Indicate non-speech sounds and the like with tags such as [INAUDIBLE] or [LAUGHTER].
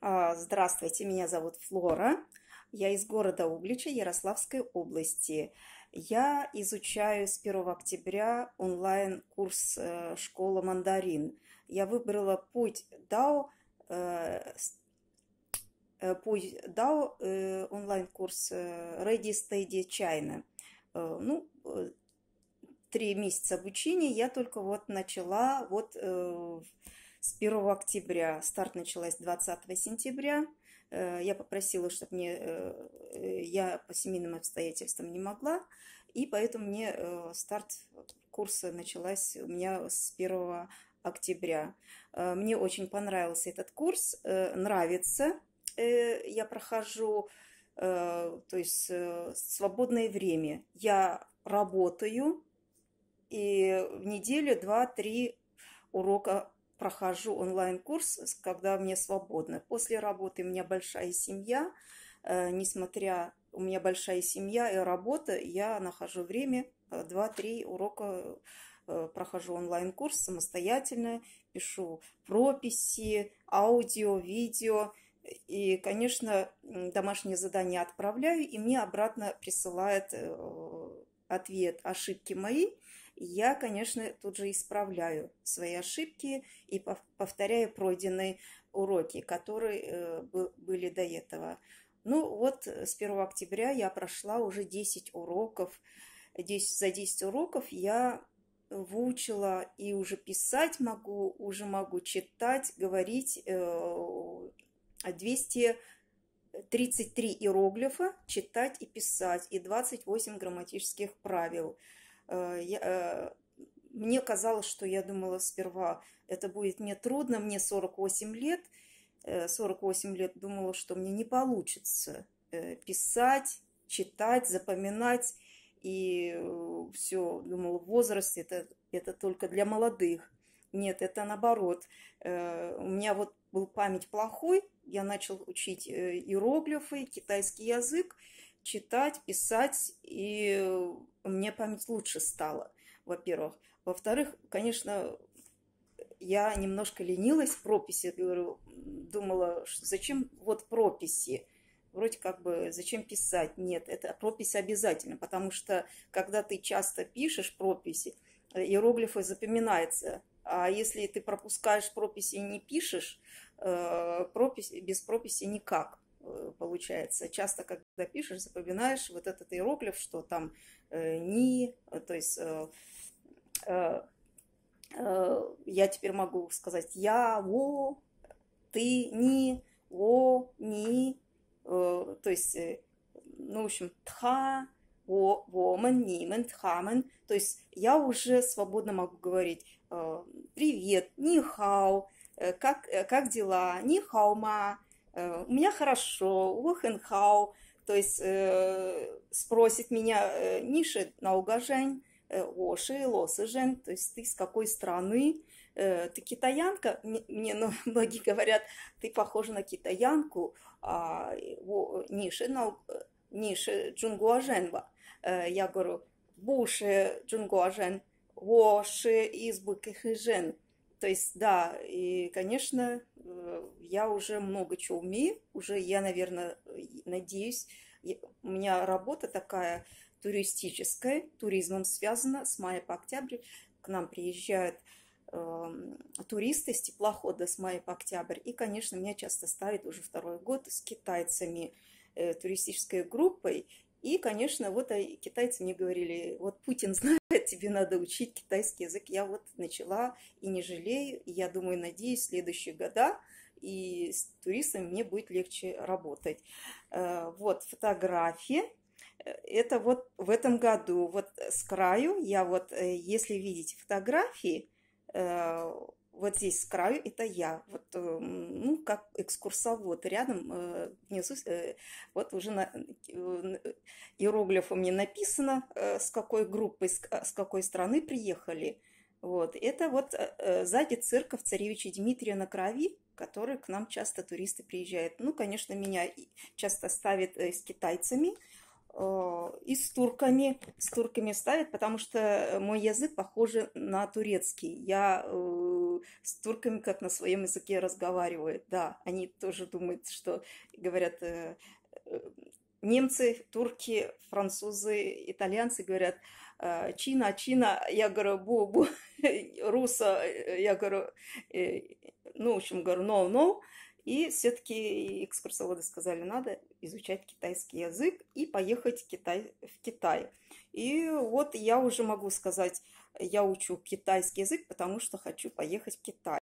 А, здравствуйте, меня зовут Флора. Я из города Углича Ярославской области. Я изучаю с 1 октября онлайн-курс э, «Школа мандарин». Я выбрала путь Дао, э, э, путь Дао, онлайн-курс Ready Steady China. Ну, три месяца обучения я только вот начала вот с 1 октября. Старт началась 20 сентября. Э, я попросила, чтобы мне... Э, э, я по семейным обстоятельствам не могла, и поэтому мне старт курса началась у меня с 1 октября. Мне очень понравился этот курс, нравится. Я прохожу, то есть свободное время. Я работаю, и в неделю два-три урока прохожу онлайн-курс, когда мне свободно. После работы у меня большая семья, э, несмотря у меня большая семья и работа, я нахожу время, 2-3 э, урока э, прохожу онлайн-курс самостоятельно, пишу прописи, аудио, видео. И, конечно, домашние задания отправляю, и мне обратно присылает ответ ошибки мои я, конечно, тут же исправляю свои ошибки и повторяю пройденные уроки, которые э, были до этого. Ну вот э, с 1 октября я прошла уже 10 уроков. 10, за 10 уроков я выучила и уже писать могу, уже могу читать, говорить 233 э, иероглифа, читать и писать, и 28 грамматических правил – Э, я, э, мне казалось, что я думала сперва, это будет мне трудно, мне 48 лет, 48 э, лет думала, что мне не получится писать, читать, запоминать. И все, думала, возраст это, это только для молодых. Нет, это наоборот. У меня вот был память плохой, я начал учить иероглифы, китайский язык, читать, писать, и мне память лучше стала, во-первых. Во-вторых, конечно, я немножко ленилась в прописи, говорю, думала, что зачем вот прописи, вроде как бы зачем писать, нет, это пропись обязательно, потому что когда ты часто пишешь прописи, э, иероглифы запоминаются, а если ты пропускаешь прописи и не пишешь, э, пропись, без прописи никак – Э, получается. Часто, когда пишешь, запоминаешь вот этот иероглиф, что там э, «ни», э, то есть э, э, э, я теперь могу сказать «я», «во», «ты», «ни», о «ни», то есть, ну, в общем, «тха», о «вомен», «нимен», «тхамен», то есть я уже свободно могу говорить «привет», «нихау», «как, как дела», «нихаума», Э, у меня хорошо, ухенхау, то есть э, спросит меня э, Ниши на угожень, Оши, Лосы, Жен, то есть ты с какой страны, ты китаянка, мне ну, [LAUGHS] многие говорят, ты похожа на китаянку, а, Ниши, на, Ниши Джунгуаженба. Я говорю, Буши Джунгуажен, Оши из Быких Жен – то есть, да, и, конечно, э, я уже много чего умею, уже я, наверное, надеюсь, у меня работа такая туристическая, туризмом связана, с мая по октябрь к нам приезжают э, туристы с теплохода с мая по октябрь, и, конечно, меня часто ставят уже второй год с китайцами, э, туристической группой, и, конечно, вот а, китайцы мне говорили, вот Путин [LAUGHS] знает, тебе надо учить китайский язык. Я вот начала и не жалею. И я думаю, надеюсь, следующие года и с туристами мне будет легче работать. Э, вот фотографии. Э, это вот в этом году, вот с краю, я вот, э, если видите фотографии, вот здесь с краю это я, вот, э, ну, как экскурсовод, рядом э, внизу, э, вот уже на, иероглифом мне написано, с какой группы, с какой страны приехали, вот, это вот сзади церковь царевича Дмитрия на Крови, который к нам часто туристы приезжают. Ну, конечно, меня часто ставят с китайцами, и с турками, с турками ставят, потому что мой язык похож на турецкий. Я Э, с турками как на своем языке разговаривает. Да, они тоже думают, что говорят э, э, немцы, турки, французы, итальянцы говорят э, «Чина, Чина», я говорю «Бу-бу», [LAUGHS] «Руса», э, я говорю, ну, в общем, говорю «No, no», и все-таки экскурсоводы сказали, надо изучать китайский язык и поехать в Китай. В Китай. И вот я уже могу сказать, я учу китайский язык, потому что хочу поехать в Китай.